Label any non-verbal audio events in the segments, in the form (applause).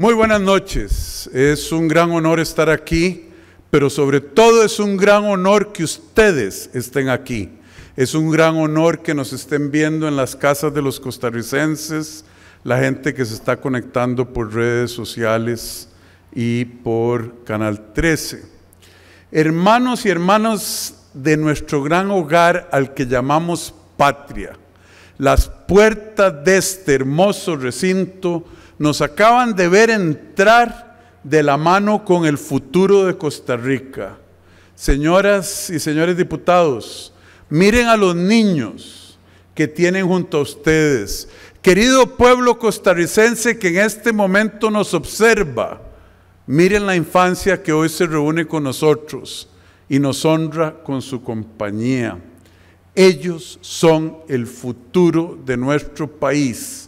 Muy buenas noches. Es un gran honor estar aquí, pero sobre todo es un gran honor que ustedes estén aquí. Es un gran honor que nos estén viendo en las casas de los costarricenses, la gente que se está conectando por redes sociales y por Canal 13. Hermanos y hermanas de nuestro gran hogar al que llamamos patria, las puertas de este hermoso recinto nos acaban de ver entrar de la mano con el futuro de Costa Rica. Señoras y señores diputados, miren a los niños que tienen junto a ustedes. Querido pueblo costarricense que en este momento nos observa, miren la infancia que hoy se reúne con nosotros y nos honra con su compañía. Ellos son el futuro de nuestro país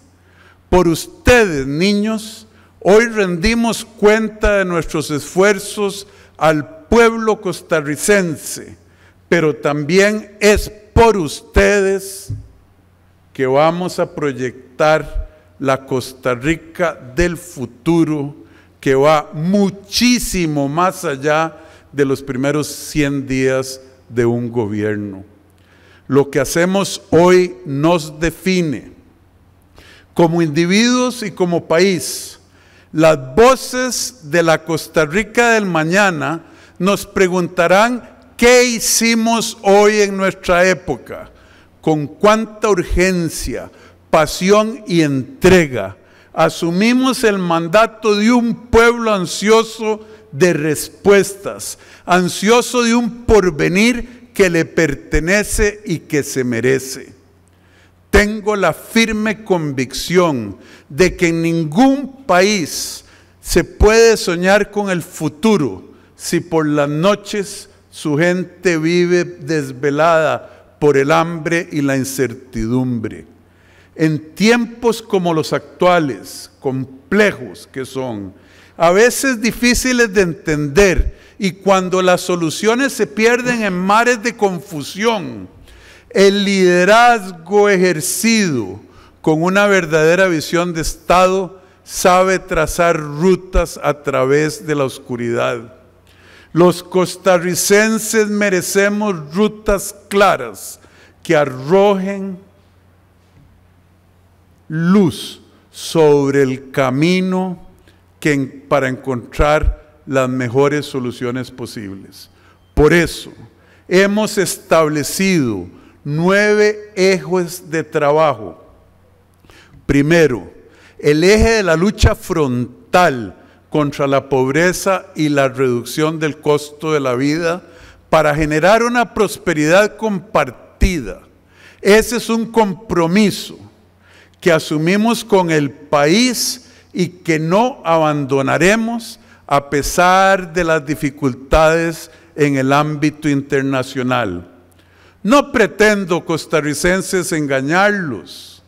por ustedes, niños, hoy rendimos cuenta de nuestros esfuerzos al pueblo costarricense, pero también es por ustedes que vamos a proyectar la Costa Rica del futuro, que va muchísimo más allá de los primeros 100 días de un gobierno. Lo que hacemos hoy nos define como individuos y como país, las voces de la Costa Rica del mañana nos preguntarán qué hicimos hoy en nuestra época, con cuánta urgencia, pasión y entrega. Asumimos el mandato de un pueblo ansioso de respuestas, ansioso de un porvenir que le pertenece y que se merece. Tengo la firme convicción de que en ningún país se puede soñar con el futuro si por las noches su gente vive desvelada por el hambre y la incertidumbre. En tiempos como los actuales, complejos que son, a veces difíciles de entender, y cuando las soluciones se pierden en mares de confusión, el liderazgo ejercido con una verdadera visión de Estado sabe trazar rutas a través de la oscuridad. Los costarricenses merecemos rutas claras que arrojen luz sobre el camino para encontrar las mejores soluciones posibles. Por eso hemos establecido nueve ejes de trabajo. Primero, el eje de la lucha frontal contra la pobreza y la reducción del costo de la vida para generar una prosperidad compartida. Ese es un compromiso que asumimos con el país y que no abandonaremos a pesar de las dificultades en el ámbito internacional. No pretendo, costarricenses, engañarlos.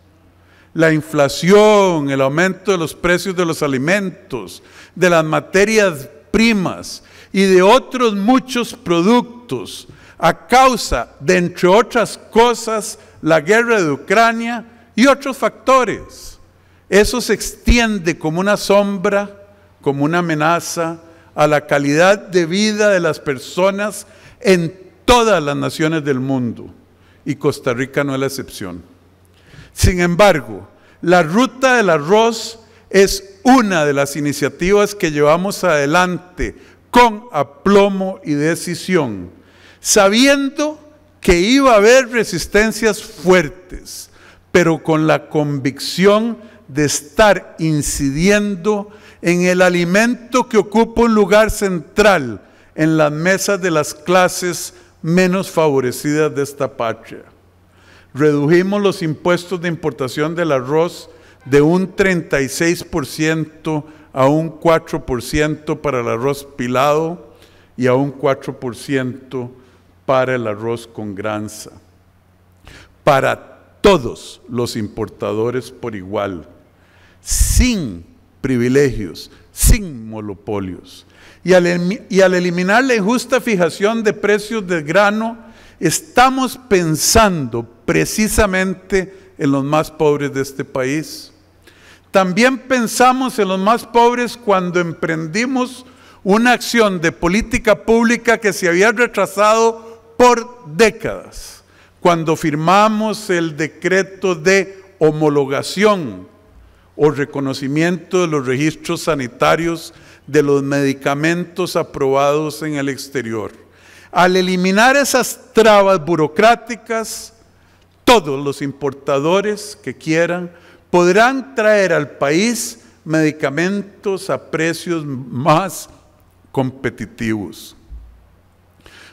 La inflación, el aumento de los precios de los alimentos, de las materias primas y de otros muchos productos a causa de, entre otras cosas, la guerra de Ucrania y otros factores. Eso se extiende como una sombra, como una amenaza a la calidad de vida de las personas en todas las naciones del mundo y Costa Rica no es la excepción. Sin embargo, la ruta del arroz es una de las iniciativas que llevamos adelante con aplomo y decisión, sabiendo que iba a haber resistencias fuertes, pero con la convicción de estar incidiendo en el alimento que ocupa un lugar central en las mesas de las clases menos favorecidas de esta patria. Redujimos los impuestos de importación del arroz de un 36% a un 4% para el arroz pilado y a un 4% para el arroz con granza. Para todos los importadores por igual, sin privilegios, sin monopolios. Y al, eliminar la injusta fijación de precios del grano, estamos pensando precisamente en los más pobres de este país. También pensamos en los más pobres cuando emprendimos una acción de política pública que se había retrasado por décadas, cuando firmamos el decreto de homologación o reconocimiento de los registros sanitarios de los medicamentos aprobados en el exterior. Al eliminar esas trabas burocráticas, todos los importadores que quieran podrán traer al país medicamentos a precios más competitivos.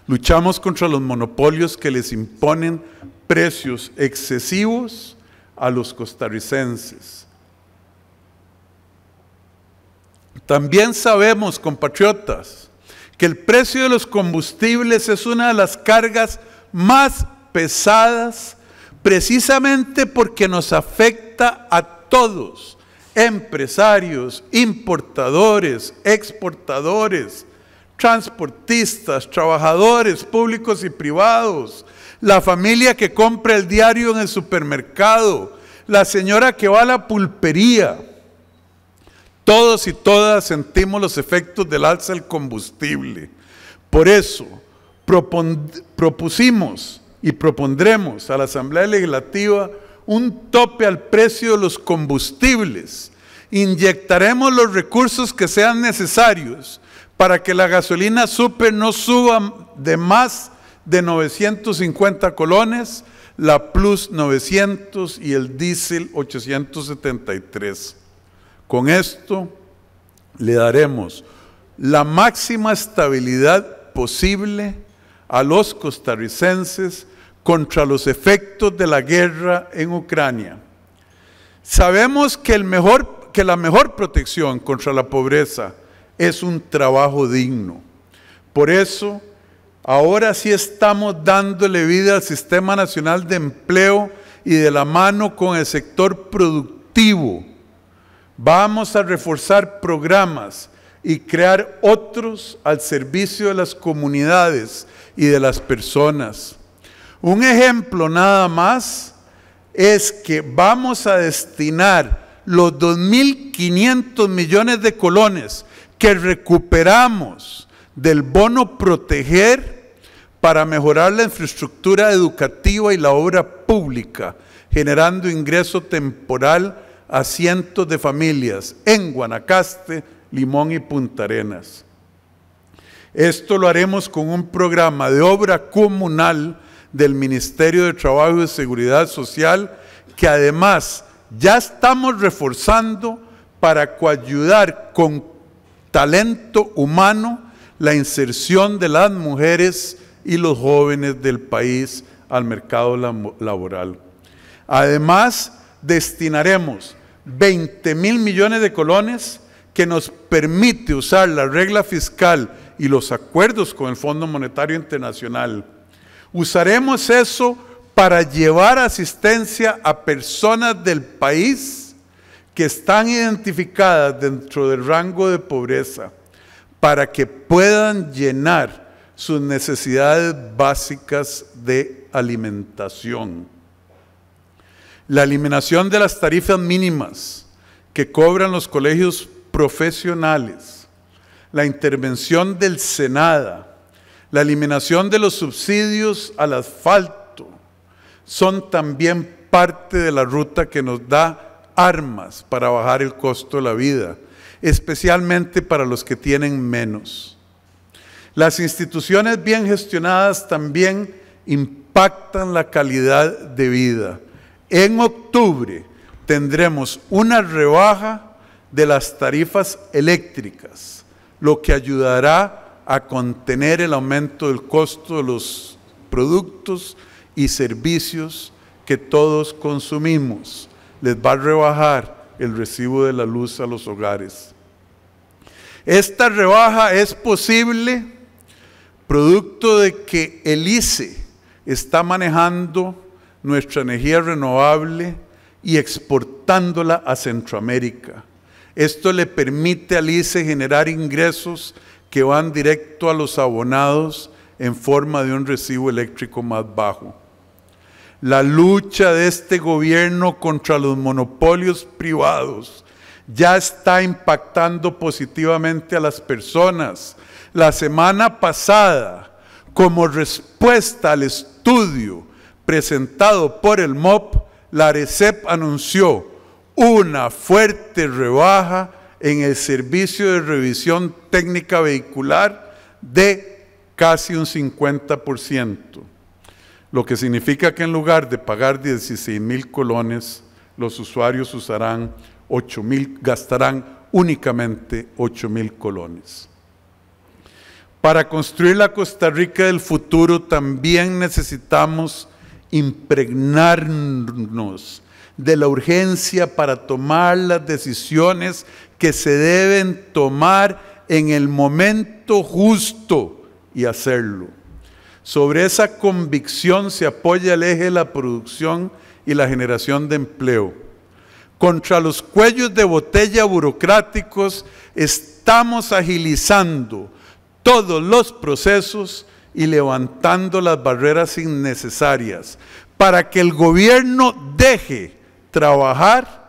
Luchamos contra los monopolios que les imponen precios excesivos a los costarricenses. También sabemos, compatriotas, que el precio de los combustibles es una de las cargas más pesadas precisamente porque nos afecta a todos, empresarios, importadores, exportadores, transportistas, trabajadores públicos y privados, la familia que compra el diario en el supermercado, la señora que va a la pulpería, todos y todas sentimos los efectos del alza del combustible. Por eso propusimos y propondremos a la Asamblea Legislativa un tope al precio de los combustibles. Inyectaremos los recursos que sean necesarios para que la gasolina super no suba de más de 950 colones, la Plus 900 y el diésel 873. Con esto le daremos la máxima estabilidad posible a los costarricenses contra los efectos de la guerra en Ucrania. Sabemos que, el mejor, que la mejor protección contra la pobreza es un trabajo digno. Por eso, ahora sí estamos dándole vida al Sistema Nacional de Empleo y de la mano con el sector productivo Vamos a reforzar programas y crear otros al servicio de las comunidades y de las personas. Un ejemplo nada más es que vamos a destinar los 2.500 millones de colones que recuperamos del bono proteger para mejorar la infraestructura educativa y la obra pública, generando ingreso temporal a cientos de familias en Guanacaste, Limón y Punta Arenas. Esto lo haremos con un programa de obra comunal del Ministerio de Trabajo y Seguridad Social que además ya estamos reforzando para coayudar con talento humano la inserción de las mujeres y los jóvenes del país al mercado laboral. Además, destinaremos 20 mil millones de colones que nos permite usar la regla fiscal y los acuerdos con el Fondo Monetario Internacional. Usaremos eso para llevar asistencia a personas del país que están identificadas dentro del rango de pobreza, para que puedan llenar sus necesidades básicas de alimentación. La eliminación de las tarifas mínimas que cobran los colegios profesionales, la intervención del Senada, la eliminación de los subsidios al asfalto, son también parte de la ruta que nos da armas para bajar el costo de la vida, especialmente para los que tienen menos. Las instituciones bien gestionadas también impactan la calidad de vida en octubre tendremos una rebaja de las tarifas eléctricas, lo que ayudará a contener el aumento del costo de los productos y servicios que todos consumimos. Les va a rebajar el recibo de la luz a los hogares. Esta rebaja es posible producto de que el ICE está manejando nuestra energía renovable y exportándola a Centroamérica. Esto le permite al ICE generar ingresos que van directo a los abonados en forma de un recibo eléctrico más bajo. La lucha de este gobierno contra los monopolios privados ya está impactando positivamente a las personas. La semana pasada, como respuesta al estudio presentado por el MOP, la ARECEP anunció una fuerte rebaja en el servicio de revisión técnica vehicular de casi un 50%, lo que significa que en lugar de pagar 16 mil colones, los usuarios usarán gastarán únicamente 8 mil colones. Para construir la Costa Rica del futuro también necesitamos impregnarnos de la urgencia para tomar las decisiones que se deben tomar en el momento justo y hacerlo. Sobre esa convicción se apoya el eje de la producción y la generación de empleo. Contra los cuellos de botella burocráticos estamos agilizando todos los procesos y levantando las barreras innecesarias para que el gobierno deje trabajar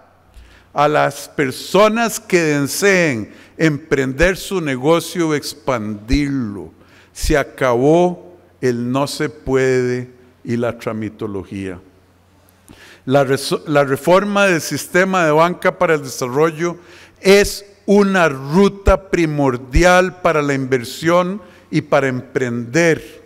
a las personas que deseen emprender su negocio o expandirlo. Se acabó el no se puede y la tramitología. La, la reforma del sistema de banca para el desarrollo es una ruta primordial para la inversión y para emprender.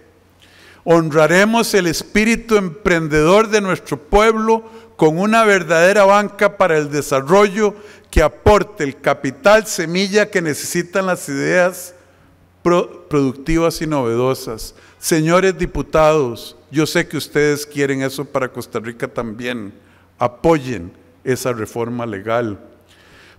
Honraremos el espíritu emprendedor de nuestro pueblo con una verdadera banca para el desarrollo que aporte el capital semilla que necesitan las ideas productivas y novedosas. Señores diputados, yo sé que ustedes quieren eso para Costa Rica también. Apoyen esa reforma legal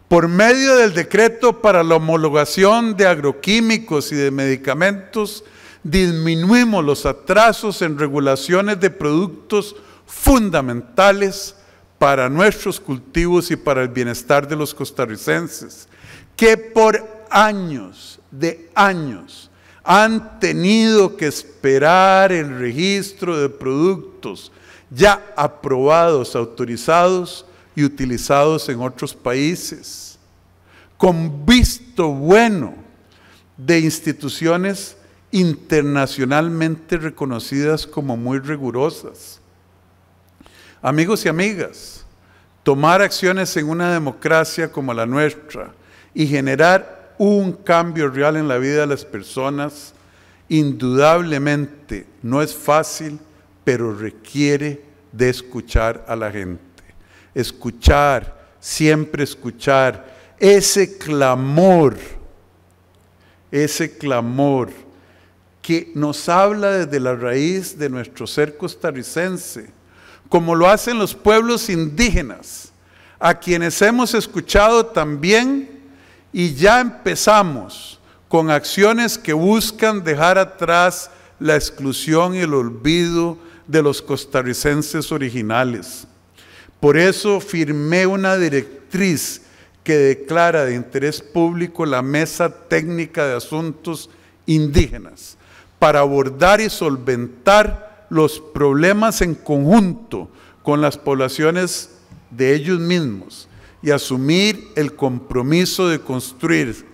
por medio del decreto para la homologación de agroquímicos y de medicamentos, disminuimos los atrasos en regulaciones de productos fundamentales para nuestros cultivos y para el bienestar de los costarricenses, que por años de años han tenido que esperar el registro de productos ya aprobados, autorizados, y utilizados en otros países, con visto bueno de instituciones internacionalmente reconocidas como muy rigurosas. Amigos y amigas, tomar acciones en una democracia como la nuestra y generar un cambio real en la vida de las personas, indudablemente no es fácil, pero requiere de escuchar a la gente escuchar, siempre escuchar ese clamor, ese clamor que nos habla desde la raíz de nuestro ser costarricense, como lo hacen los pueblos indígenas, a quienes hemos escuchado también y ya empezamos con acciones que buscan dejar atrás la exclusión y el olvido de los costarricenses originales. Por eso firmé una directriz que declara de interés público la Mesa Técnica de Asuntos Indígenas para abordar y solventar los problemas en conjunto con las poblaciones de ellos mismos y asumir el compromiso de construir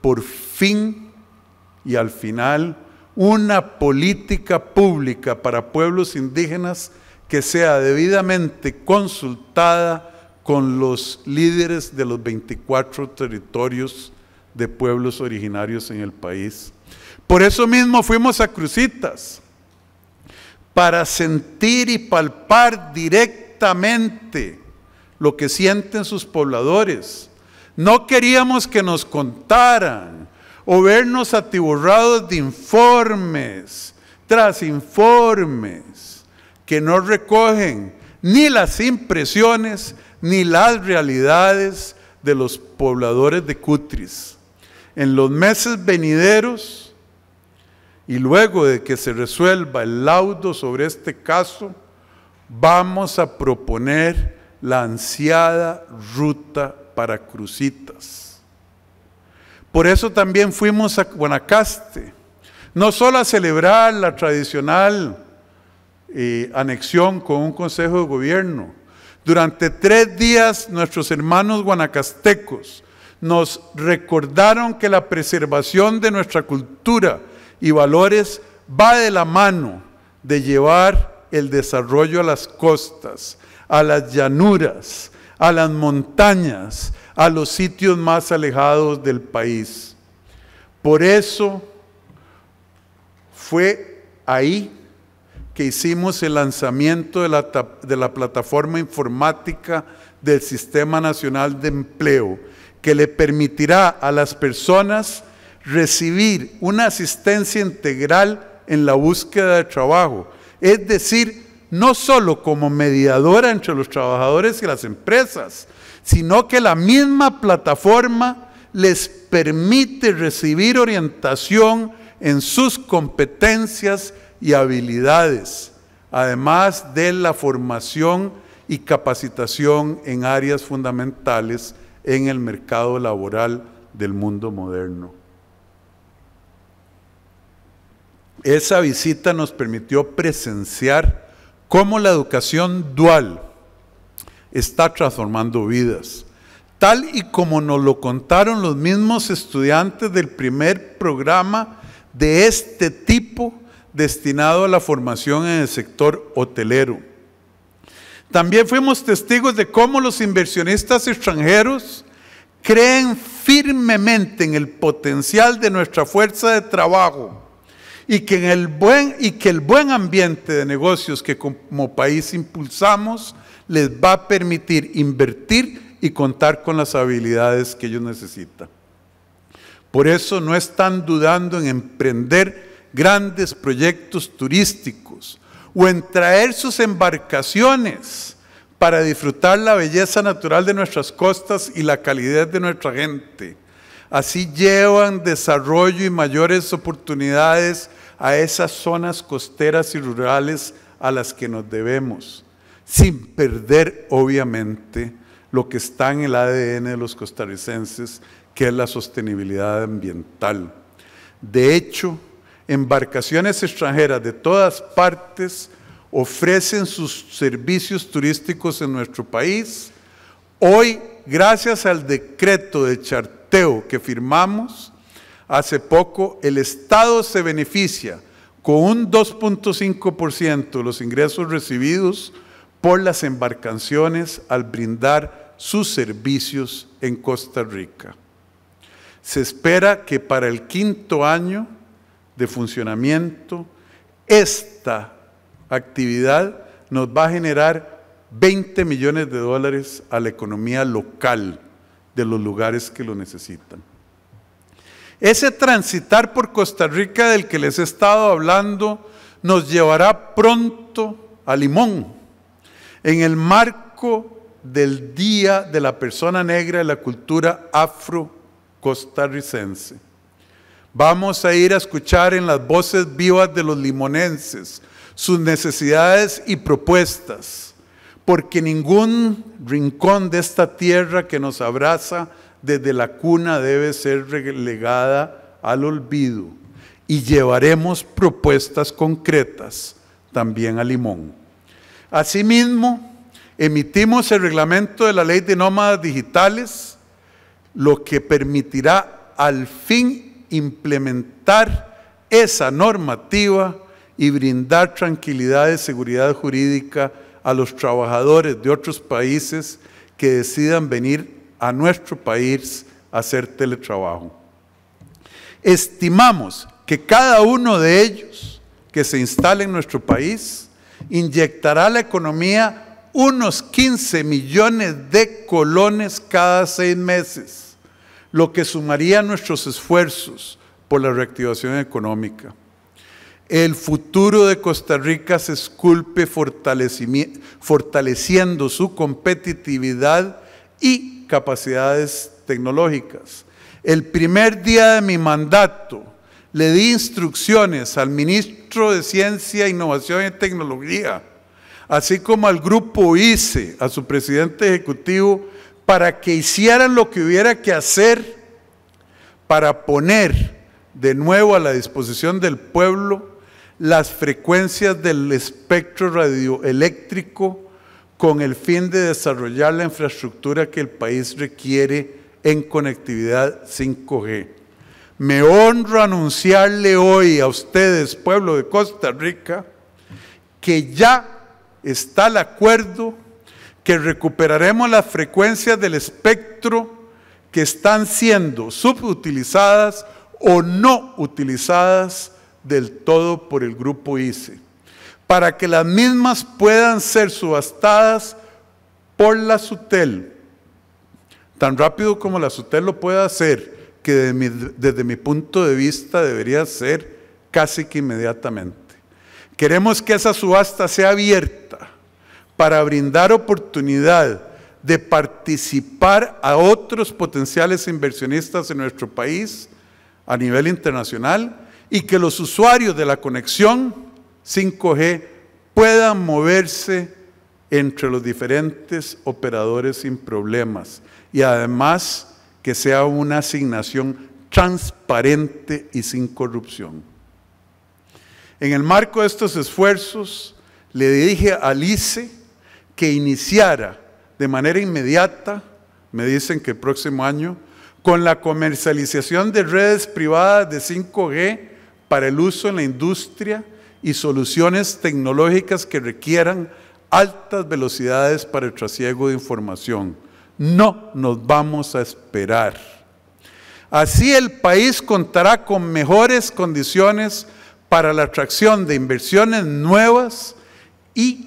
por fin y al final una política pública para pueblos indígenas que sea debidamente consultada con los líderes de los 24 territorios de pueblos originarios en el país. Por eso mismo fuimos a Crucitas, para sentir y palpar directamente lo que sienten sus pobladores. No queríamos que nos contaran o vernos atiborrados de informes tras informes que no recogen ni las impresiones ni las realidades de los pobladores de Cutris. En los meses venideros, y luego de que se resuelva el laudo sobre este caso, vamos a proponer la ansiada ruta para Crucitas. Por eso también fuimos a Guanacaste, no solo a celebrar la tradicional anexión con un consejo de gobierno. Durante tres días nuestros hermanos guanacastecos nos recordaron que la preservación de nuestra cultura y valores va de la mano de llevar el desarrollo a las costas, a las llanuras, a las montañas, a los sitios más alejados del país. Por eso fue ahí que hicimos el lanzamiento de la, plataforma informática del Sistema Nacional de Empleo, que le permitirá a las personas recibir una asistencia integral en la búsqueda de trabajo. Es decir, no solo como mediadora entre los trabajadores y las empresas, sino que la misma plataforma les permite recibir orientación en sus competencias y habilidades, además de la formación y capacitación en áreas fundamentales en el mercado laboral del mundo moderno. Esa visita nos permitió presenciar cómo la educación dual está transformando vidas, tal y como nos lo contaron los mismos estudiantes del primer programa de este tipo destinado a la formación en el sector hotelero. También fuimos testigos de cómo los inversionistas extranjeros creen firmemente en el potencial de nuestra fuerza de trabajo y que, en el buen, y que el buen ambiente de negocios que como país impulsamos les va a permitir invertir y contar con las habilidades que ellos necesitan. Por eso no están dudando en emprender grandes proyectos turísticos o en traer sus embarcaciones para disfrutar la belleza natural de nuestras costas y la calidez de nuestra gente. Así llevan desarrollo y mayores oportunidades a esas zonas costeras y rurales a las que nos debemos, sin perder obviamente lo que está en el ADN de los costarricenses, que es la sostenibilidad ambiental. De hecho, embarcaciones extranjeras de todas partes ofrecen sus servicios turísticos en nuestro país. Hoy, gracias al decreto de charteo que firmamos hace poco, el Estado se beneficia con un 2.5% de los ingresos recibidos por las embarcaciones al brindar sus servicios en Costa Rica. Se espera que para el quinto año de funcionamiento, esta actividad nos va a generar 20 millones de dólares a la economía local de los lugares que lo necesitan. Ese transitar por Costa Rica del que les he estado hablando nos llevará pronto a Limón, en el marco del Día de la Persona Negra de la Cultura Afro-Costarricense. Vamos a ir a escuchar en las voces vivas de los limonenses sus necesidades y propuestas, porque ningún rincón de esta tierra que nos abraza desde la cuna debe ser relegada al olvido. Y llevaremos propuestas concretas también a Limón. Asimismo, emitimos el reglamento de la ley de nómadas digitales, lo que permitirá al fin implementar esa normativa y brindar tranquilidad y seguridad jurídica a los trabajadores de otros países que decidan venir a nuestro país a hacer teletrabajo. Estimamos que cada uno de ellos que se instale en nuestro país inyectará a la economía unos 15 millones de colones cada seis meses lo que sumaría nuestros esfuerzos por la reactivación económica. El futuro de Costa Rica se esculpe fortaleciendo su competitividad y capacidades tecnológicas. El primer día de mi mandato le di instrucciones al ministro de Ciencia, Innovación y Tecnología, así como al grupo ICE, a su presidente ejecutivo, para que hicieran lo que hubiera que hacer para poner de nuevo a la disposición del pueblo las frecuencias del espectro radioeléctrico con el fin de desarrollar la infraestructura que el país requiere en conectividad 5G. Me honro anunciarle hoy a ustedes, pueblo de Costa Rica, que ya está el acuerdo que recuperaremos las frecuencias del espectro que están siendo subutilizadas o no utilizadas del todo por el grupo ICE, para que las mismas puedan ser subastadas por la SUTEL, tan rápido como la SUTEL lo pueda hacer, que desde mi, desde mi punto de vista debería ser casi que inmediatamente. Queremos que esa subasta sea abierta, para brindar oportunidad de participar a otros potenciales inversionistas en nuestro país a nivel internacional y que los usuarios de la conexión 5G puedan moverse entre los diferentes operadores sin problemas y además que sea una asignación transparente y sin corrupción. En el marco de estos esfuerzos, le dije a ICE que iniciara de manera inmediata, me dicen que el próximo año, con la comercialización de redes privadas de 5G para el uso en la industria y soluciones tecnológicas que requieran altas velocidades para el trasiego de información. No nos vamos a esperar. Así el país contará con mejores condiciones para la atracción de inversiones nuevas y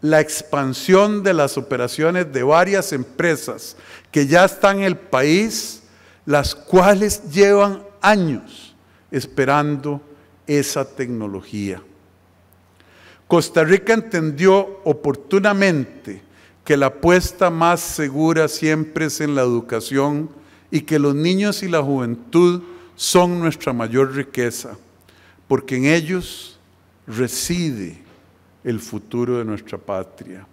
la expansión de las operaciones de varias empresas que ya están en el país, las cuales llevan años esperando esa tecnología. Costa Rica entendió oportunamente que la apuesta más segura siempre es en la educación y que los niños y la juventud son nuestra mayor riqueza, porque en ellos reside el futuro de nuestra patria.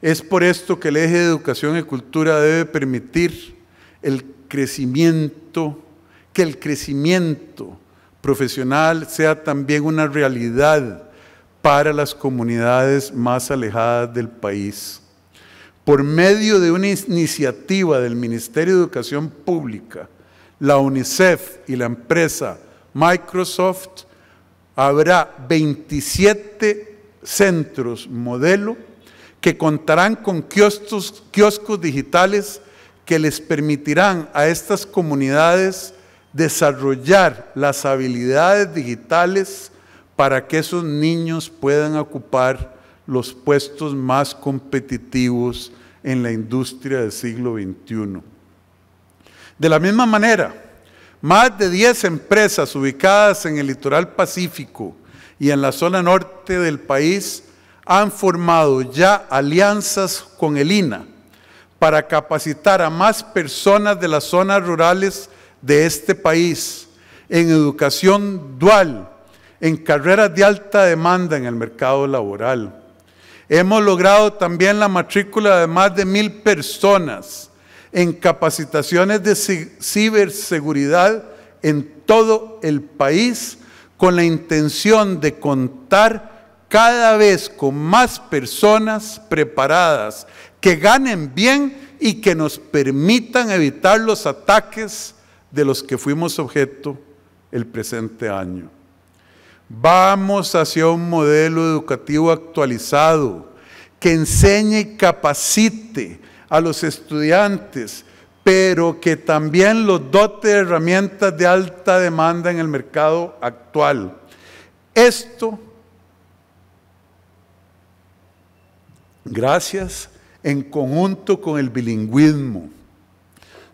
Es por esto que el eje de educación y cultura debe permitir el crecimiento, que el crecimiento profesional sea también una realidad para las comunidades más alejadas del país. Por medio de una iniciativa del Ministerio de Educación Pública, la UNICEF y la empresa Microsoft, habrá 27 centros modelo que contarán con kioscos, digitales que les permitirán a estas comunidades desarrollar las habilidades digitales para que esos niños puedan ocupar los puestos más competitivos en la industria del siglo XXI. De la misma manera, más de 10 empresas ubicadas en el litoral pacífico y en la zona norte del país han formado ya alianzas con el INA para capacitar a más personas de las zonas rurales de este país en educación dual, en carreras de alta demanda en el mercado laboral. Hemos logrado también la matrícula de más de mil personas en capacitaciones de ciberseguridad en todo el país con la intención de contar cada vez con más personas preparadas que ganen bien y que nos permitan evitar los ataques de los que fuimos objeto el presente año. Vamos hacia un modelo educativo actualizado que enseñe y capacite a los estudiantes pero que también los dote de herramientas de alta demanda en el mercado actual. Esto, gracias, en conjunto con el bilingüismo,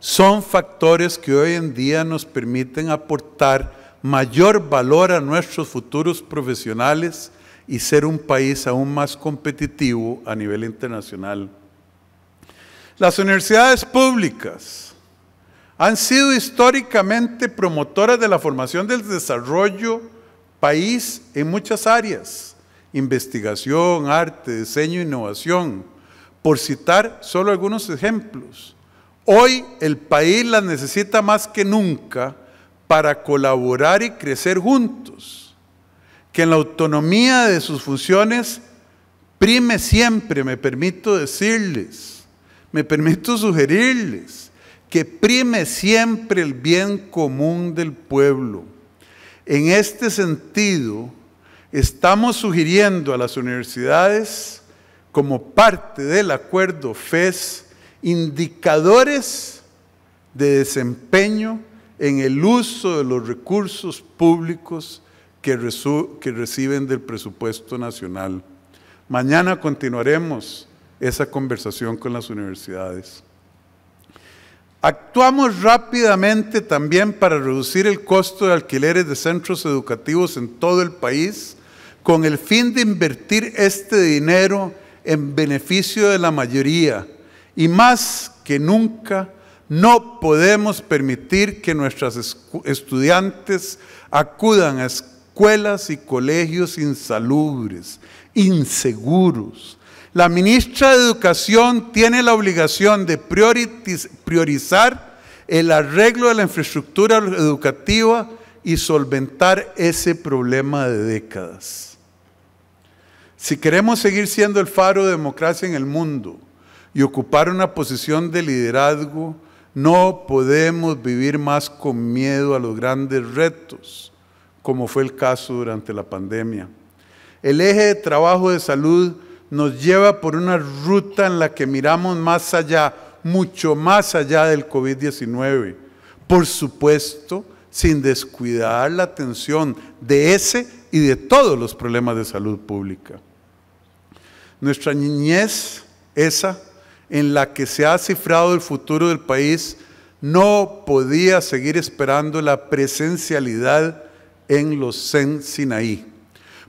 son factores que hoy en día nos permiten aportar mayor valor a nuestros futuros profesionales y ser un país aún más competitivo a nivel internacional. Las universidades públicas han sido históricamente promotoras de la formación del desarrollo país en muchas áreas, investigación, arte, diseño, innovación, por citar solo algunos ejemplos. Hoy el país las necesita más que nunca para colaborar y crecer juntos, que en la autonomía de sus funciones prime siempre, me permito decirles, me permito sugerirles que prime siempre el bien común del pueblo. En este sentido, estamos sugiriendo a las universidades, como parte del acuerdo FES, indicadores de desempeño en el uso de los recursos públicos que, que reciben del presupuesto nacional. Mañana continuaremos esa conversación con las universidades. Actuamos rápidamente también para reducir el costo de alquileres de centros educativos en todo el país con el fin de invertir este dinero en beneficio de la mayoría. Y más que nunca, no podemos permitir que nuestras estudiantes acudan a escuelas y colegios insalubres, inseguros, la ministra de Educación tiene la obligación de priorizar el arreglo de la infraestructura educativa y solventar ese problema de décadas. Si queremos seguir siendo el faro de democracia en el mundo y ocupar una posición de liderazgo, no podemos vivir más con miedo a los grandes retos, como fue el caso durante la pandemia. El eje de trabajo de salud nos lleva por una ruta en la que miramos más allá, mucho más allá del COVID-19. Por supuesto, sin descuidar la atención de ese y de todos los problemas de salud pública. Nuestra niñez, esa en la que se ha cifrado el futuro del país, no podía seguir esperando la presencialidad en los Zen Sinaí,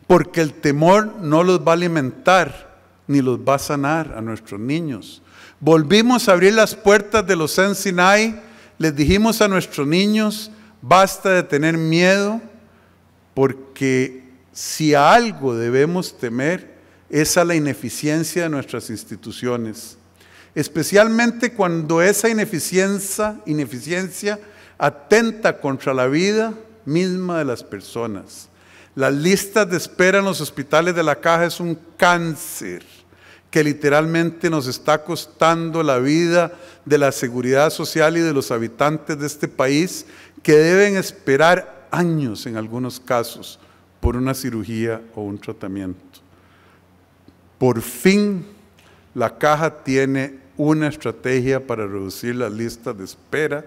porque el temor no los va a alimentar ni los va a sanar a nuestros niños. Volvimos a abrir las puertas de los sinai les dijimos a nuestros niños, basta de tener miedo, porque si algo debemos temer es a la ineficiencia de nuestras instituciones, especialmente cuando esa ineficiencia, ineficiencia atenta contra la vida misma de las personas. Las listas de espera en los hospitales de la caja es un cáncer que literalmente nos está costando la vida de la seguridad social y de los habitantes de este país que deben esperar años en algunos casos por una cirugía o un tratamiento. Por fin la caja tiene una estrategia para reducir las listas de espera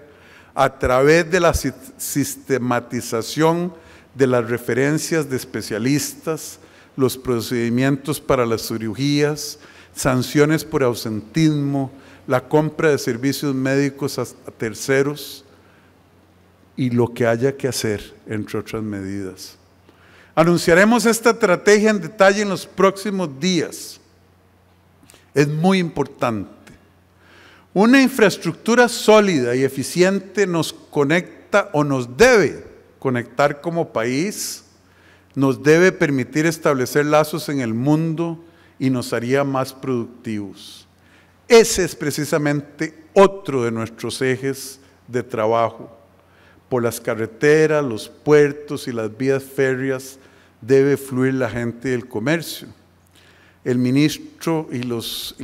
a través de la sistematización de las referencias de especialistas, los procedimientos para las cirugías, sanciones por ausentismo, la compra de servicios médicos a, terceros y lo que haya que hacer, entre otras medidas. Anunciaremos esta estrategia en detalle en los próximos días. Es muy importante. Una infraestructura sólida y eficiente nos conecta o nos debe conectar como país nos debe permitir establecer lazos en el mundo y nos haría más productivos. Ese es precisamente otro de nuestros ejes de trabajo. Por las carreteras, los puertos y las vías férreas debe fluir la gente y el comercio. El ministro y, y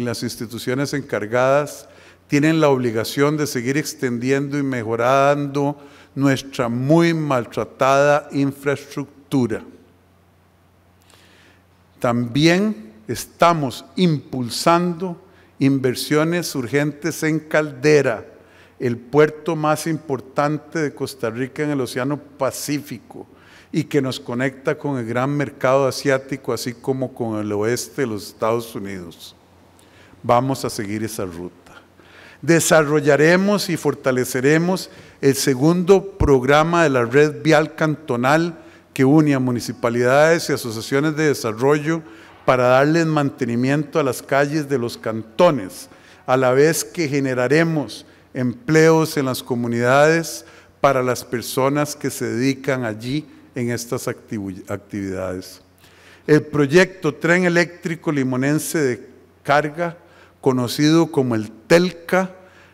las instituciones encargadas tienen la obligación de seguir extendiendo y mejorando nuestra muy maltratada infraestructura. También estamos impulsando inversiones urgentes en Caldera, el puerto más importante de Costa Rica en el Océano Pacífico y que nos conecta con el gran mercado asiático, así como con el oeste de los Estados Unidos. Vamos a seguir esa ruta. Desarrollaremos y fortaleceremos el segundo programa de la red vial cantonal que une a municipalidades y asociaciones de desarrollo para darles mantenimiento a las calles de los cantones, a la vez que generaremos empleos en las comunidades para las personas que se dedican allí en estas actividades. El proyecto Tren Eléctrico Limonense de Carga, conocido como el TELCA,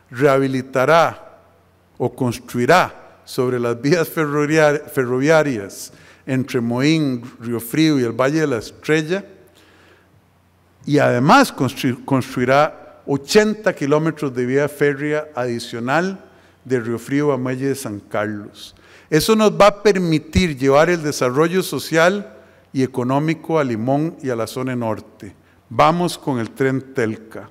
rehabilitará o construirá sobre las vías ferroviarias entre Moín, Río Frío y el Valle de la Estrella, y además construirá 80 kilómetros de vía férrea adicional de Río Frío a Muelle de San Carlos. Eso nos va a permitir llevar el desarrollo social y económico a Limón y a la zona norte. Vamos con el tren Telca.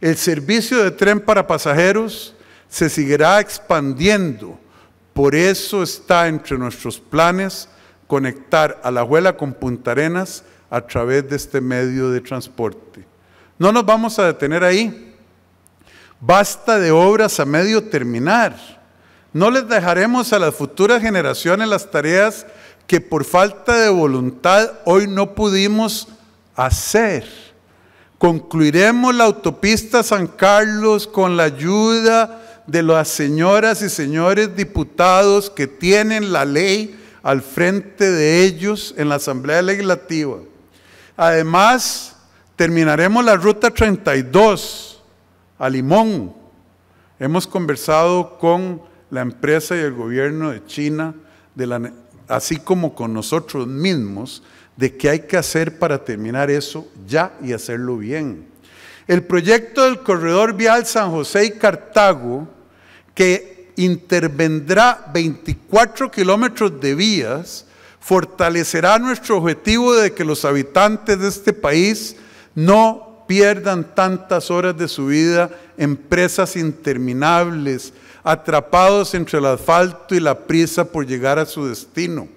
El servicio de tren para pasajeros se seguirá expandiendo. Por eso está entre nuestros planes conectar a la abuela con Punta Arenas a través de este medio de transporte. No nos vamos a detener ahí. Basta de obras a medio terminar. No les dejaremos a las futuras generaciones las tareas que por falta de voluntad hoy no pudimos hacer. Concluiremos la autopista San Carlos con la ayuda de las señoras y señores diputados que tienen la ley al frente de ellos en la Asamblea Legislativa. Además, terminaremos la Ruta 32 a Limón. Hemos conversado con la empresa y el gobierno de China, de la, así como con nosotros mismos, de qué hay que hacer para terminar eso ya y hacerlo bien. El proyecto del corredor vial San José y Cartago, que intervendrá 24 kilómetros de vías, fortalecerá nuestro objetivo de que los habitantes de este país no pierdan tantas horas de su vida en presas interminables, atrapados entre el asfalto y la prisa por llegar a su destino.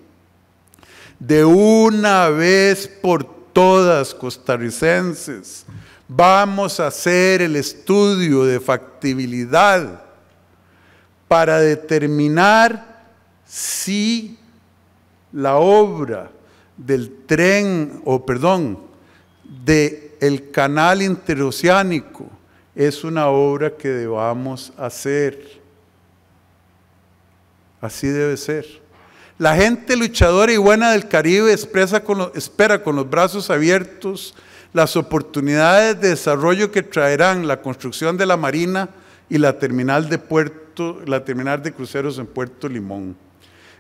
De una vez por todas, costarricenses, vamos a hacer el estudio de factibilidad para determinar si la obra del tren, o perdón, del canal interoceánico es una obra que debamos hacer. Así debe ser. La gente luchadora y buena del Caribe expresa con espera con los brazos abiertos las oportunidades de desarrollo que traerán la construcción de la marina y la terminal de puerto la terminal de cruceros en Puerto Limón.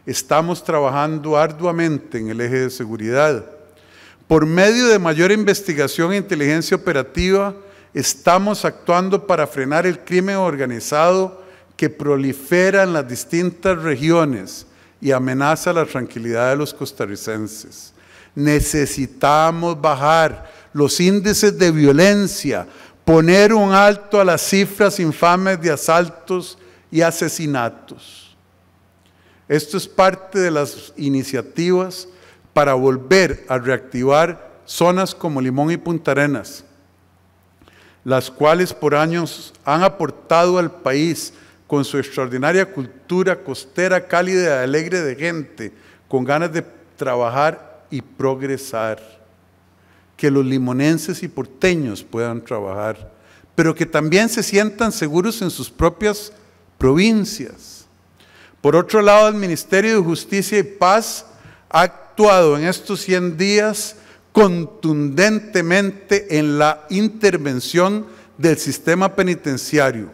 Estamos trabajando arduamente en el eje de seguridad. Por medio de mayor investigación e inteligencia operativa, estamos actuando para frenar el crimen organizado que prolifera en las distintas regiones y amenaza la tranquilidad de los costarricenses. Necesitamos bajar los índices de violencia, poner un alto a las cifras infames de asaltos y asesinatos. Esto es parte de las iniciativas para volver a reactivar zonas como Limón y Punta Arenas, las cuales por años han aportado al país con su extraordinaria cultura costera, cálida, alegre de gente, con ganas de trabajar y progresar. Que los limonenses y porteños puedan trabajar, pero que también se sientan seguros en sus propias provincias. Por otro lado, el Ministerio de Justicia y Paz ha actuado en estos 100 días contundentemente en la intervención del sistema penitenciario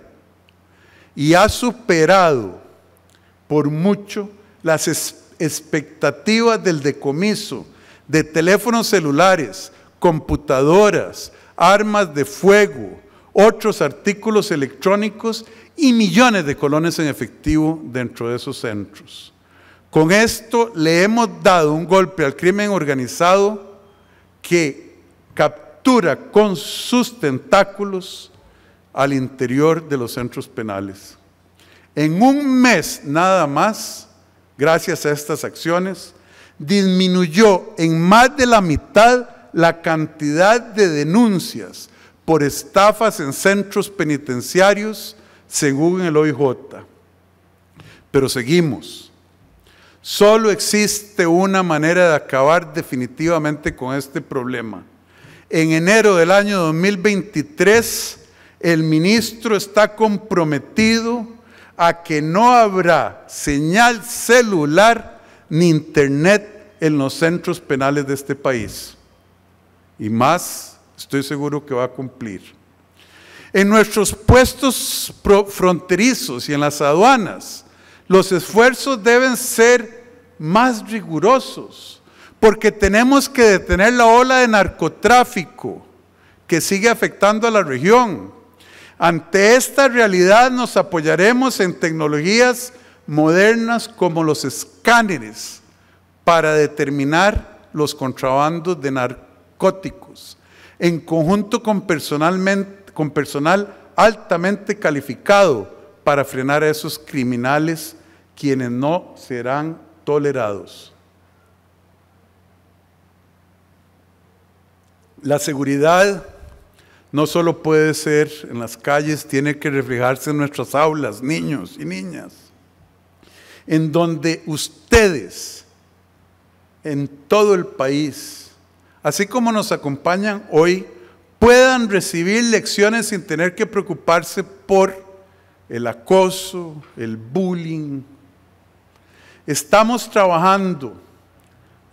y ha superado por mucho las expectativas del decomiso de teléfonos celulares, computadoras, armas de fuego, otros artículos electrónicos y millones de colones en efectivo dentro de esos centros. Con esto le hemos dado un golpe al crimen organizado que captura con sus tentáculos al interior de los centros penales. En un mes nada más, gracias a estas acciones, disminuyó en más de la mitad la cantidad de denuncias por estafas en centros penitenciarios según el OIJ. Pero seguimos. Solo existe una manera de acabar definitivamente con este problema. En enero del año 2023, el ministro está comprometido a que no habrá señal celular ni internet en los centros penales de este país. Y más, estoy seguro que va a cumplir. En nuestros puestos fronterizos y en las aduanas, los esfuerzos deben ser más rigurosos, porque tenemos que detener la ola de narcotráfico que sigue afectando a la región. Ante esta realidad nos apoyaremos en tecnologías modernas como los escáneres para determinar los contrabandos de narcóticos, en conjunto con personalmente con personal altamente calificado para frenar a esos criminales quienes no serán tolerados. La seguridad no solo puede ser en las calles, tiene que reflejarse en nuestras aulas, niños y niñas, en donde ustedes, en todo el país, así como nos acompañan hoy puedan recibir lecciones sin tener que preocuparse por el acoso, el bullying. Estamos trabajando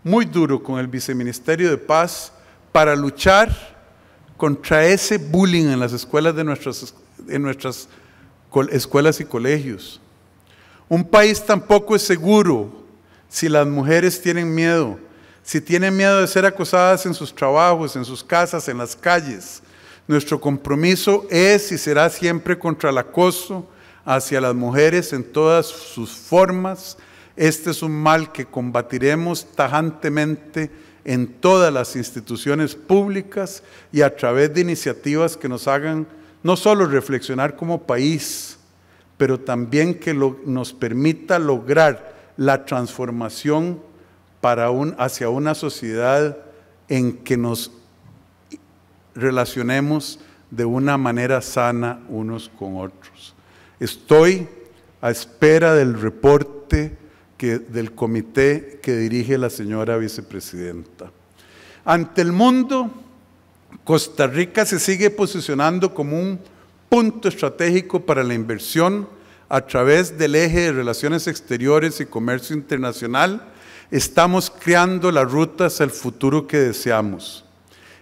muy duro con el Viceministerio de Paz para luchar contra ese bullying en las escuelas de en nuestras escuelas y colegios. Un país tampoco es seguro si las mujeres tienen miedo si tienen miedo de ser acosadas en sus trabajos, en sus casas, en las calles. Nuestro compromiso es y será siempre contra el acoso hacia las mujeres en todas sus formas. Este es un mal que combatiremos tajantemente en todas las instituciones públicas y a través de iniciativas que nos hagan no solo reflexionar como país, pero también que nos permita lograr la transformación para un, hacia una sociedad en que nos relacionemos de una manera sana unos con otros. Estoy a espera del reporte del comité que dirige la señora vicepresidenta. Ante el mundo, Costa Rica se sigue posicionando como un punto estratégico para la inversión a través del eje de relaciones exteriores y comercio internacional, Estamos creando la ruta hacia el futuro que deseamos.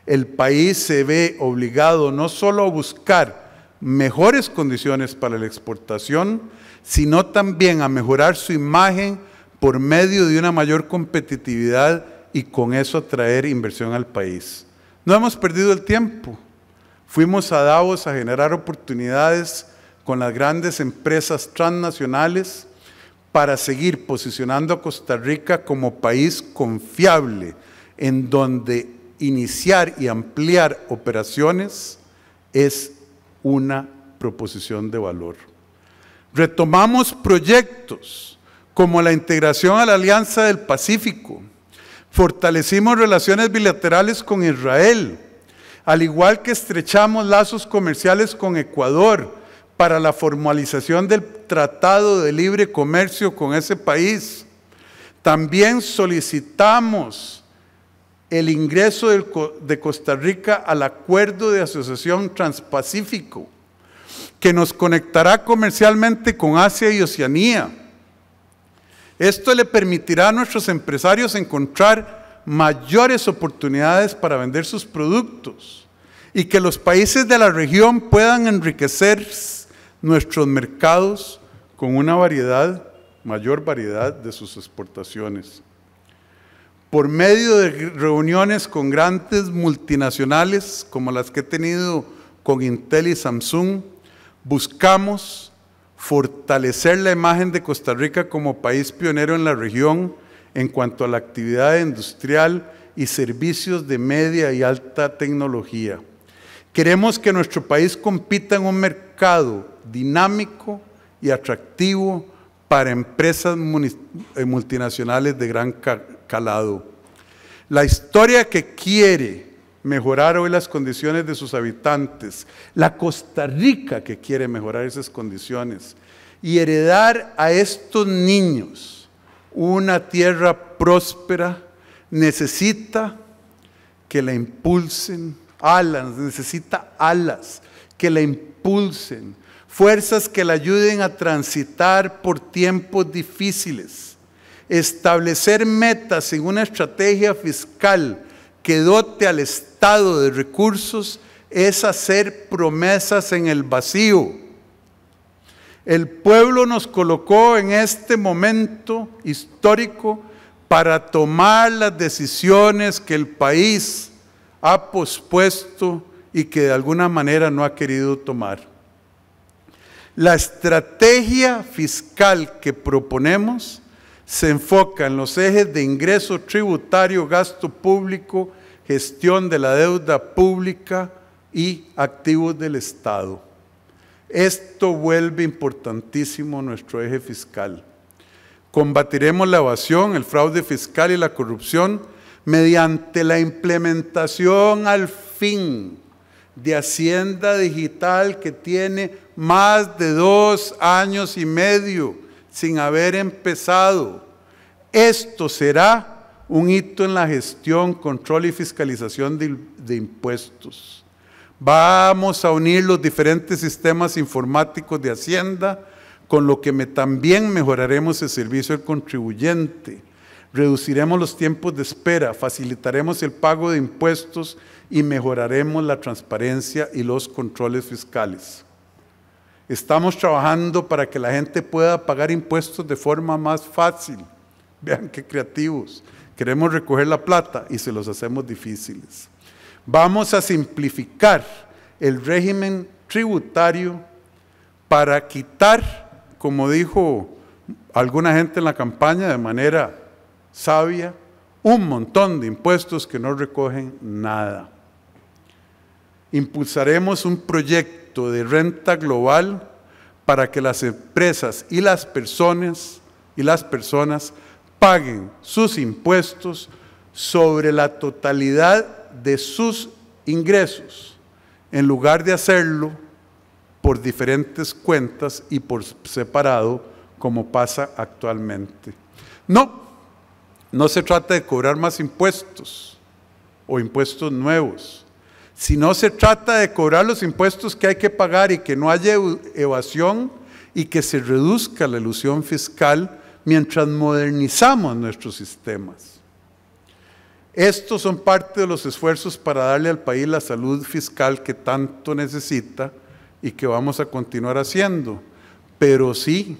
El país se ve obligado no solo a buscar mejores condiciones para la exportación, sino también a mejorar su imagen por medio de una mayor competitividad y con eso atraer inversión al país. No hemos perdido el tiempo. Fuimos a Davos a generar oportunidades con las grandes empresas transnacionales para seguir posicionando a Costa Rica como país confiable en donde iniciar y ampliar operaciones es una proposición de valor. Retomamos proyectos como la integración a la Alianza del Pacífico, fortalecimos relaciones bilaterales con Israel, al igual que estrechamos lazos comerciales con Ecuador, para la formalización del Tratado de Libre Comercio con ese país. También solicitamos el ingreso de Costa Rica al Acuerdo de Asociación Transpacífico, que nos conectará comercialmente con Asia y Oceanía. Esto le permitirá a nuestros empresarios encontrar mayores oportunidades para vender sus productos y que los países de la región puedan enriquecerse nuestros mercados con una variedad, mayor variedad de sus exportaciones. Por medio de reuniones con grandes multinacionales como las que he tenido con Intel y Samsung, buscamos fortalecer la imagen de Costa Rica como país pionero en la región en cuanto a la actividad industrial y servicios de media y alta tecnología. Queremos que nuestro país compita en un mercado dinámico y atractivo para empresas eh, multinacionales de gran calado. La historia que quiere mejorar hoy las condiciones de sus habitantes, la Costa Rica que quiere mejorar esas condiciones y heredar a estos niños una tierra próspera, necesita que la impulsen alas, necesita alas que la impulsen, fuerzas que le ayuden a transitar por tiempos difíciles, establecer metas en una estrategia fiscal que dote al Estado de recursos es hacer promesas en el vacío. El pueblo nos colocó en este momento histórico para tomar las decisiones que el país ha pospuesto y que de alguna manera no ha querido tomar. La estrategia fiscal que proponemos se enfoca en los ejes de ingreso tributario, gasto público, gestión de la deuda pública y activos del Estado. Esto vuelve importantísimo nuestro eje fiscal. Combatiremos la evasión, el fraude fiscal y la corrupción mediante la implementación al fin de Hacienda Digital que tiene más de dos años y medio sin haber empezado. Esto será un hito en la gestión, control y fiscalización de, impuestos. Vamos a unir los diferentes sistemas informáticos de Hacienda, con lo que también mejoraremos el servicio al contribuyente. Reduciremos los tiempos de espera, facilitaremos el pago de impuestos y mejoraremos la transparencia y los controles fiscales. Estamos trabajando para que la gente pueda pagar impuestos de forma más fácil. (laughs) Vean qué creativos. Queremos recoger la plata y se los hacemos difíciles. Vamos a simplificar el régimen tributario para quitar, como dijo alguna gente en la campaña de manera sabia, un montón de impuestos que no recogen nada. Impulsaremos un proyecto de renta global para que las empresas y las personas y las personas paguen sus impuestos sobre la totalidad de sus ingresos, en lugar de hacerlo por diferentes cuentas y por separado, como pasa actualmente. No, no se trata de cobrar más impuestos o impuestos nuevos. Si no se trata de cobrar los impuestos que hay que pagar y que no haya e-, evasión y que se reduzca la ilusión fiscal mientras modernizamos nuestros sistemas. Estos son parte de los esfuerzos para darle al país la salud fiscal que tanto necesita y que vamos a continuar haciendo. Pero sí,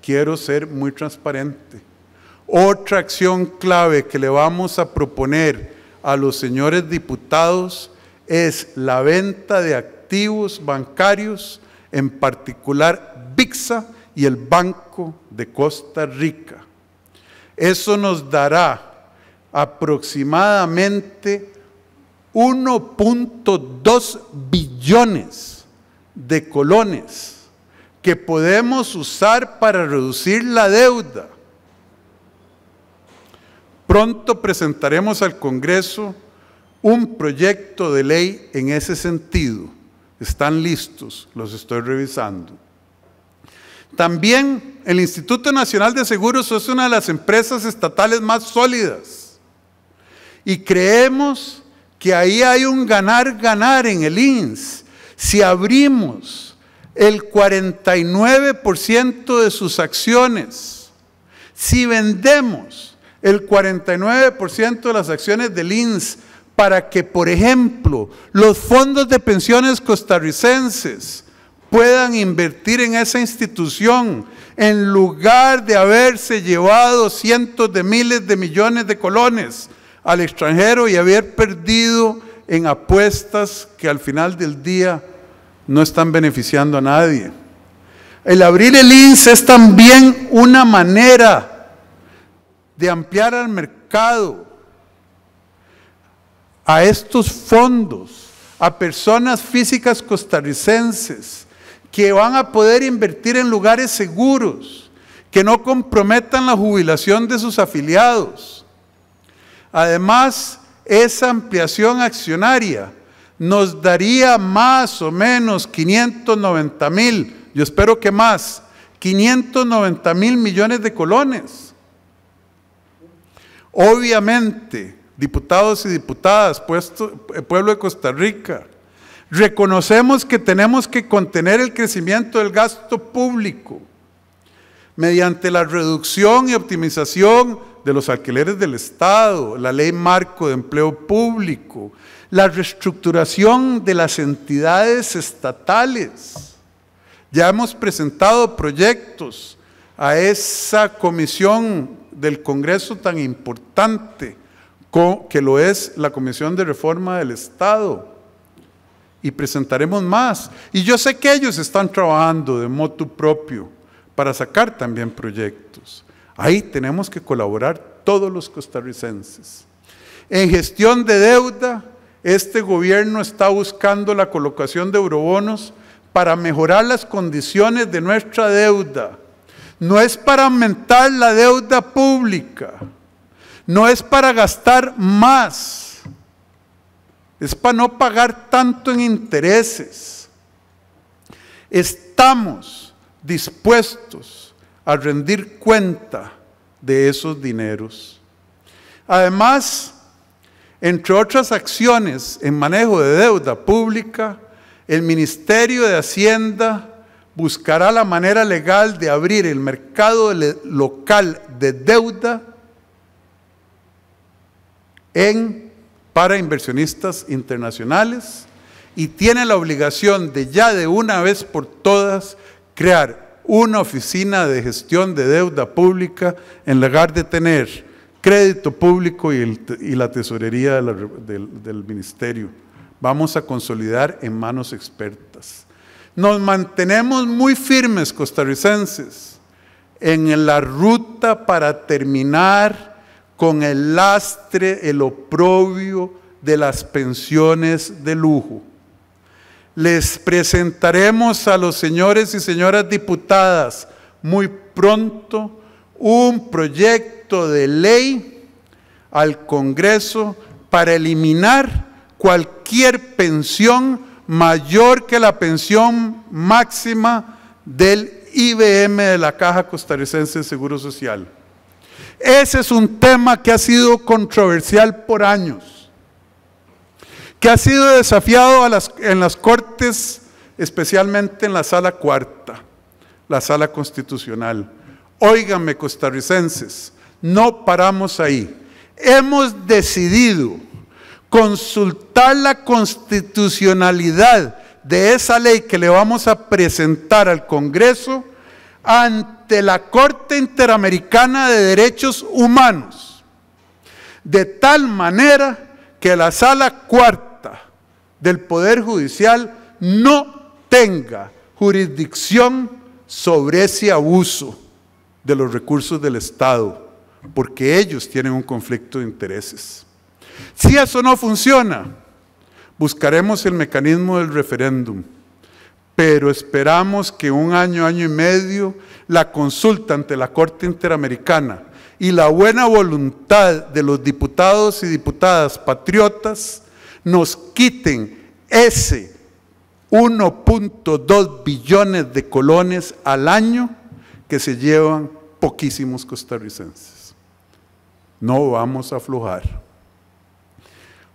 quiero ser muy transparente. Otra acción clave que le vamos a proponer a los señores diputados es la venta de activos bancarios, en particular Bixa y el Banco de Costa Rica. Eso nos dará aproximadamente 1.2 billones de colones que podemos usar para reducir la deuda. Pronto presentaremos al Congreso un proyecto de ley en ese sentido. Están listos, los estoy revisando. También el Instituto Nacional de Seguros es una de las empresas estatales más sólidas. Y creemos que ahí hay un ganar-ganar en el INS. Si abrimos el 49% de sus acciones, si vendemos el 49% de las acciones del INS para que, por ejemplo, los fondos de pensiones costarricenses puedan invertir en esa institución en lugar de haberse llevado cientos de miles de millones de colones al extranjero y haber perdido en apuestas que al final del día no están beneficiando a nadie. El abrir el INSS e es también una manera de ampliar al mercado, a estos fondos, a personas físicas costarricenses que van a poder invertir en lugares seguros, que no comprometan la jubilación de sus afiliados. Además, esa ampliación accionaria nos daría más o menos 590 mil, yo espero que más, 590 mil millones de colones. Obviamente, diputados y diputadas, eh, pueblo de Costa Rica, reconocemos que tenemos que contener el crecimiento del gasto público mediante la reducción y optimización de los alquileres del Estado, la ley marco de empleo público, la reestructuración de las entidades estatales. Ya hemos presentado proyectos a esa comisión del Congreso tan importante que lo es la Comisión de Reforma del Estado. Y presentaremos más. Y yo sé que ellos están trabajando de moto propio para sacar también proyectos. Ahí tenemos que colaborar todos los costarricenses. En gestión de deuda, este gobierno está buscando la colocación de eurobonos para mejorar las condiciones de nuestra deuda. No es para aumentar la deuda pública no es para gastar más, es para no pagar tanto en intereses. Estamos dispuestos a rendir cuenta de esos dineros. Además, entre otras acciones en manejo de deuda pública, el Ministerio de Hacienda buscará la manera legal de abrir el mercado local de deuda en, para inversionistas internacionales y tiene la obligación de ya de una vez por todas crear una oficina de gestión de deuda pública en lugar de tener crédito público y, la tesorería del, del ministerio. Vamos a consolidar en manos expertas. Nos mantenemos muy firmes costarricenses en la ruta para terminar con el lastre, el oprobio de las pensiones de lujo. Les presentaremos a los señores y señoras diputadas muy pronto un proyecto de ley al Congreso para eliminar cualquier pensión mayor que la pensión máxima del IBM de la Caja Costarricense de Seguro Social. Ese es un tema que ha sido controversial por años, que ha sido desafiado en las cortes, especialmente en la sala cuarta, la sala constitucional. Óigame, costarricenses, no paramos ahí. Hemos decidido consultar la constitucionalidad de esa ley que le vamos a presentar al Congreso ante la Corte Interamericana de Derechos Humanos, de tal manera que la sala cuarta del Poder Judicial no tenga jurisdicción sobre ese abuso de los recursos del Estado, porque ellos tienen un conflicto de intereses. Si eso no funciona, buscaremos el mecanismo del referéndum pero esperamos que un año, año y medio, la consulta ante la Corte Interamericana y la buena voluntad de los diputados y diputadas patriotas nos quiten ese 1.2 billones de colones al año que se llevan poquísimos costarricenses. No vamos a aflojar.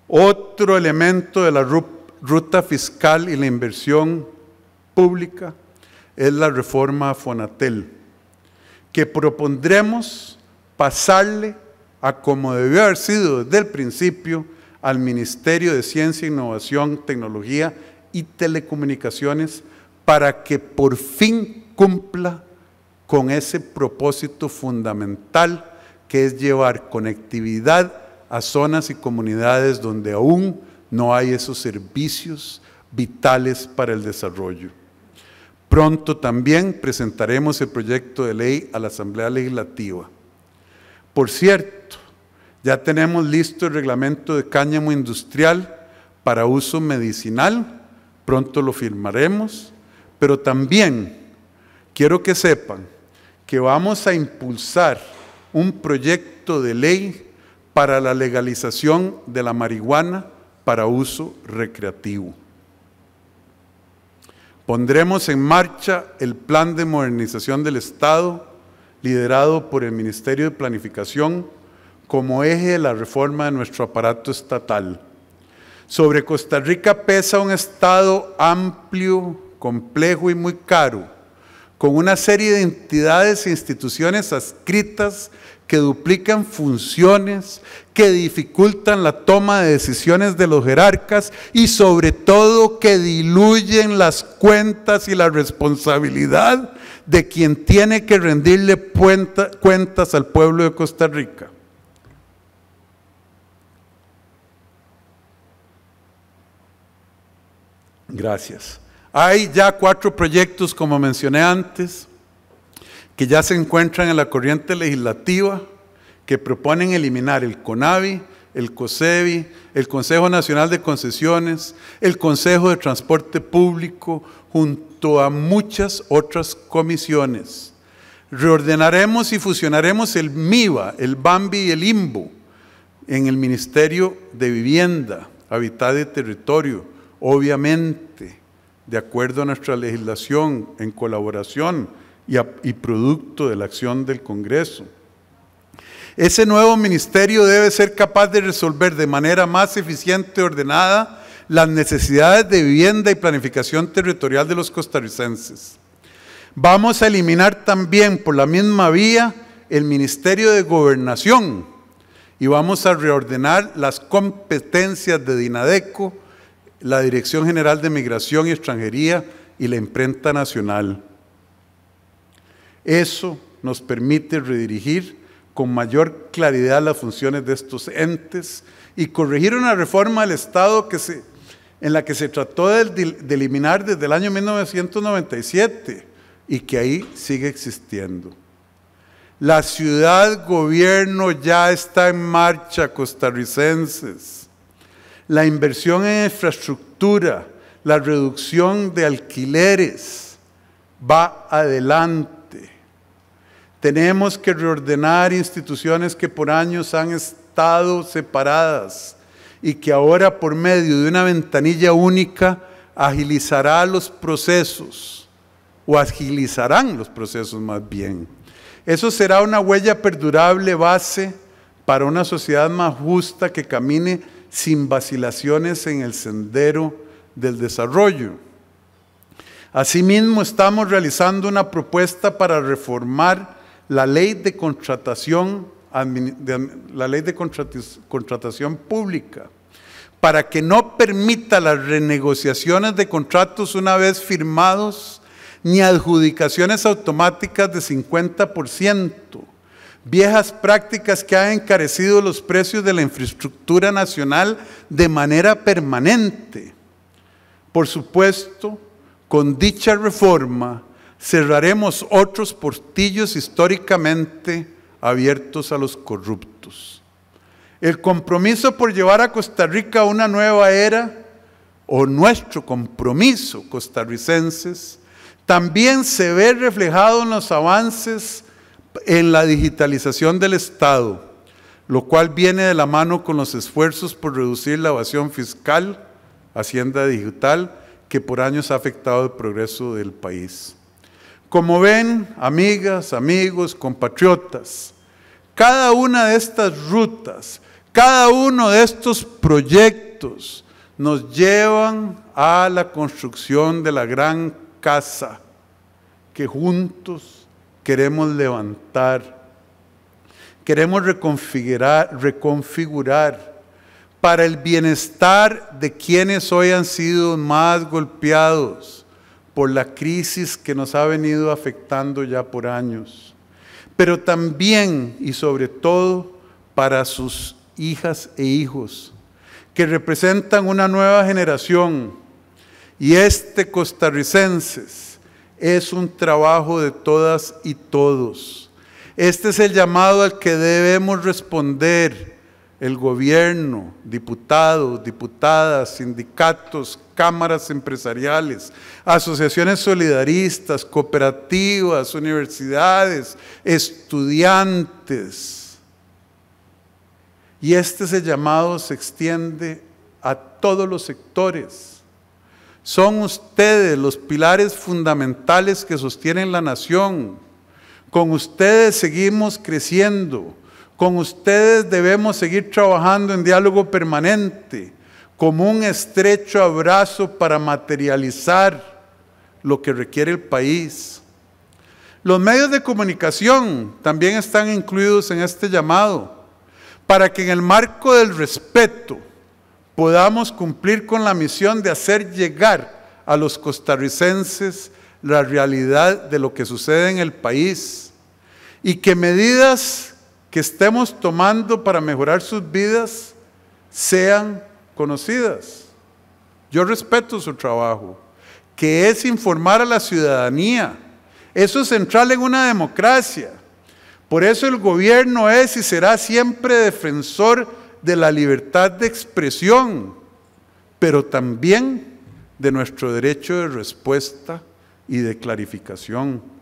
Otro elemento de la ruta fiscal y la inversión pública es la reforma Fonatel, que propondremos pasarle a como debió haber sido desde el principio al Ministerio de Ciencia, Innovación, Tecnología y Telecomunicaciones para que por fin cumpla con ese propósito fundamental que es llevar conectividad a zonas y comunidades donde aún no hay esos servicios vitales para el desarrollo. Pronto también presentaremos el proyecto de ley a la Asamblea Legislativa. Por cierto, ya tenemos listo el reglamento de cáñamo industrial para uso medicinal, pronto lo firmaremos, pero también quiero que sepan que vamos a impulsar un proyecto de ley para la legalización de la marihuana para uso recreativo. Pondremos en marcha el plan de modernización del Estado liderado por el Ministerio de Planificación como eje de la reforma de nuestro aparato estatal. Sobre Costa Rica pesa un Estado amplio, complejo y muy caro, con una serie de entidades e instituciones adscritas que duplican funciones, que dificultan la toma de decisiones de los jerarcas y sobre todo que diluyen las cuentas y la responsabilidad de quien tiene que rendirle cuentas al pueblo de Costa Rica. Gracias. Hay ya cuatro proyectos, como mencioné antes ya se encuentran en la corriente legislativa, que proponen eliminar el CONAVI, el COSEBI, el Consejo Nacional de Concesiones, el Consejo de Transporte Público, junto a muchas otras comisiones. Reordenaremos y fusionaremos el MIVA, el BAMBI y el Imbu en el Ministerio de Vivienda, Habitat y Territorio, obviamente, de acuerdo a nuestra legislación, en colaboración y, producto de la acción del Congreso. Ese nuevo ministerio debe ser capaz de resolver de manera más eficiente y ordenada las necesidades de vivienda y planificación territorial de los costarricenses. Vamos a eliminar también por la misma vía el Ministerio de Gobernación y vamos a reordenar las competencias de DINADECO, la Dirección General de Migración y Extranjería y la Imprenta Nacional. Eso nos permite redirigir con mayor claridad las funciones de estos entes y corregir una reforma del Estado que se, en la que se trató de, de eliminar desde el año 1997 y que ahí sigue existiendo. La ciudad gobierno ya está en marcha, costarricenses. La inversión en infraestructura, la reducción de alquileres va adelante tenemos que reordenar instituciones que por años han estado separadas y que ahora por medio de una ventanilla única agilizará los procesos, o agilizarán los procesos más bien. Eso será una huella perdurable base para una sociedad más justa que camine sin vacilaciones en el sendero del desarrollo. Asimismo, estamos realizando una propuesta para reformar la ley de contratación, la ley de contratación pública para que no permita las renegociaciones de contratos una vez firmados ni adjudicaciones automáticas de 50%, viejas prácticas que han encarecido los precios de la infraestructura nacional de manera permanente. Por supuesto, con dicha reforma, cerraremos otros portillos históricamente abiertos a los corruptos. El compromiso por llevar a Costa Rica a una nueva era, o nuestro compromiso costarricenses, también se ve reflejado en los avances en la digitalización del Estado, lo cual viene de la mano con los esfuerzos por reducir la evasión fiscal, hacienda digital, que por años ha afectado el progreso del país. Como ven, amigas, amigos, compatriotas, cada una de estas rutas, cada uno de estos proyectos nos llevan a la construcción de la gran casa que juntos queremos levantar, queremos reconfigurar, reconfigurar para el bienestar de quienes hoy han sido más golpeados, por la crisis que nos ha venido afectando ya por años, pero también y sobre todo para sus hijas e hijos, que representan una nueva generación. Y este costarricenses es un trabajo de todas y todos. Este es el llamado al que debemos responder el gobierno, diputados, diputadas, sindicatos, cámaras empresariales, asociaciones solidaristas, cooperativas, universidades, estudiantes. Y este el llamado se extiende a todos los sectores. Son ustedes los pilares fundamentales que sostienen la nación. Con ustedes seguimos creciendo con ustedes debemos seguir trabajando en diálogo permanente, como un estrecho abrazo para materializar lo que requiere el país. Los medios de comunicación también están incluidos en este llamado, para que en el marco del respeto podamos cumplir con la misión de hacer llegar a los costarricenses la realidad de lo que sucede en el país y que medidas que estemos tomando para mejorar sus vidas sean conocidas. Yo respeto su trabajo, que es informar a la ciudadanía. Eso es central en una democracia. Por eso el gobierno es y será siempre defensor de la libertad de expresión, pero también de nuestro derecho de respuesta y de clarificación.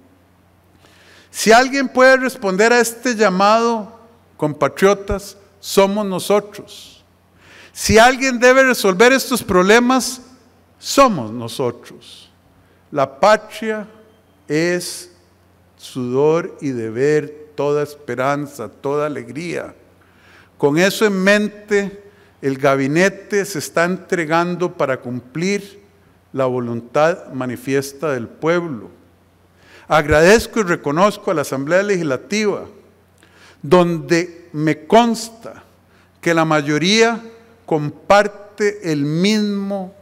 Si alguien puede responder a este llamado, compatriotas, somos nosotros. Si alguien debe resolver estos problemas, somos nosotros. La patria es sudor y deber, toda esperanza, toda alegría. Con eso en mente, el gabinete se está entregando para cumplir la voluntad manifiesta del pueblo Agradezco y reconozco a la Asamblea Legislativa, donde me consta que la mayoría comparte el mismo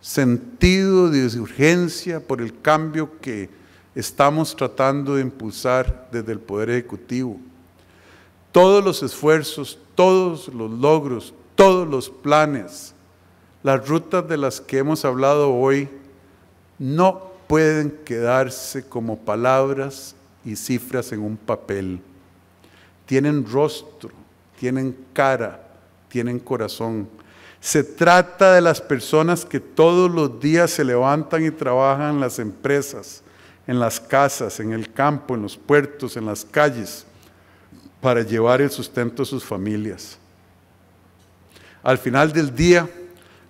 sentido de urgencia por el cambio que estamos tratando de impulsar desde el Poder Ejecutivo. Todos los esfuerzos, todos los logros, todos los planes, las rutas de las que hemos hablado hoy, no pueden quedarse como palabras y cifras en un papel. Tienen rostro, tienen cara, tienen corazón. Se trata de las personas que todos los días se levantan y trabajan en las empresas, en las casas, en el campo, en los puertos, en las calles, para llevar el sustento a sus familias. Al final del día,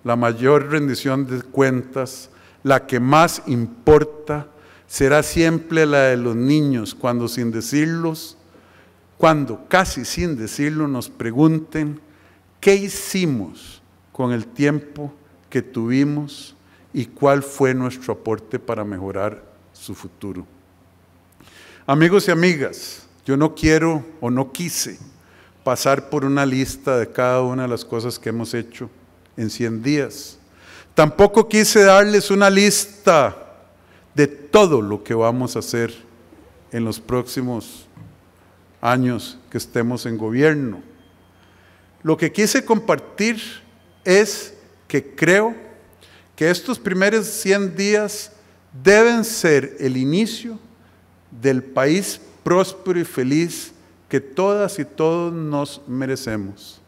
la mayor rendición de cuentas la que más importa será siempre la de los niños, cuando sin decirlos, cuando casi sin decirlo nos pregunten qué hicimos con el tiempo que tuvimos y cuál fue nuestro aporte para mejorar su futuro. Amigos y amigas, yo no quiero o no quise pasar por una lista de cada una de las cosas que hemos hecho en 100 días Tampoco quise darles una lista de todo lo que vamos a hacer en los próximos años que estemos en gobierno. Lo que quise compartir es que creo que estos primeros 100 días deben ser el inicio del país próspero y feliz que todas y todos nos merecemos,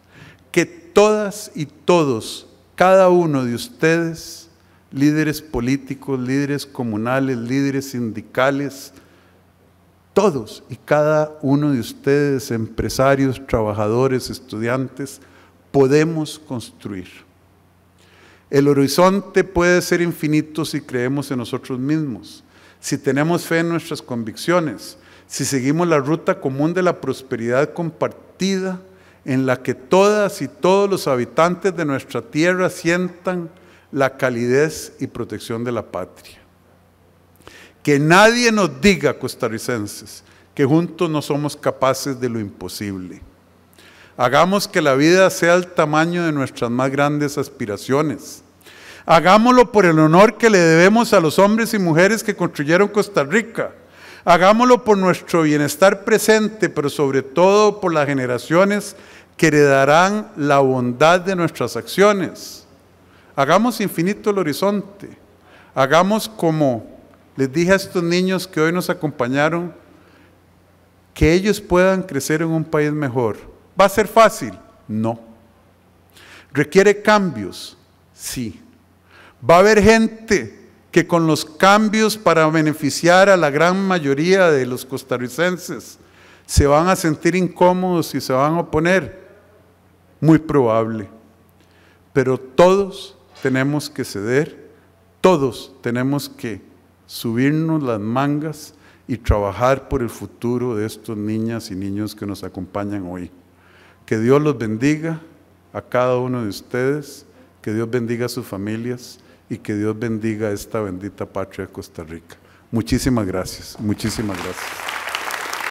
que todas y todos cada uno de ustedes, líderes políticos, líderes comunales, líderes sindicales, todos y cada uno de ustedes, empresarios, trabajadores, estudiantes, podemos construir. El horizonte puede ser infinito si creemos en nosotros mismos, si tenemos fe en nuestras convicciones, si seguimos la ruta común de la prosperidad compartida en la que todas y todos los habitantes de nuestra tierra sientan la calidez y protección de la patria. Que nadie nos diga, costarricenses, que juntos no somos capaces de lo imposible. Hagamos que la vida sea el tamaño de nuestras más grandes aspiraciones. Hagámoslo por el honor que le debemos a los hombres y mujeres que construyeron Costa Rica. Hagámoslo por nuestro bienestar presente, pero sobre todo por las generaciones que heredarán la bondad de nuestras acciones. Hagamos infinito el horizonte. Hagamos como les dije a estos niños que hoy nos acompañaron, que ellos puedan crecer en un país mejor. ¿Va a ser fácil? No. ¿Requiere cambios? Sí. ¿Va a haber gente que con los cambios para beneficiar a la gran mayoría de los costarricenses se van a sentir incómodos y se van a oponer? muy probable. Pero todos tenemos que ceder, todos tenemos que subirnos las mangas y trabajar por el futuro de estos niñas y niños que nos acompañan hoy. Que Dios los bendiga a cada uno de ustedes, que Dios bendiga a sus familias y que Dios bendiga a esta bendita patria de Costa Rica. Muchísimas gracias, muchísimas gracias.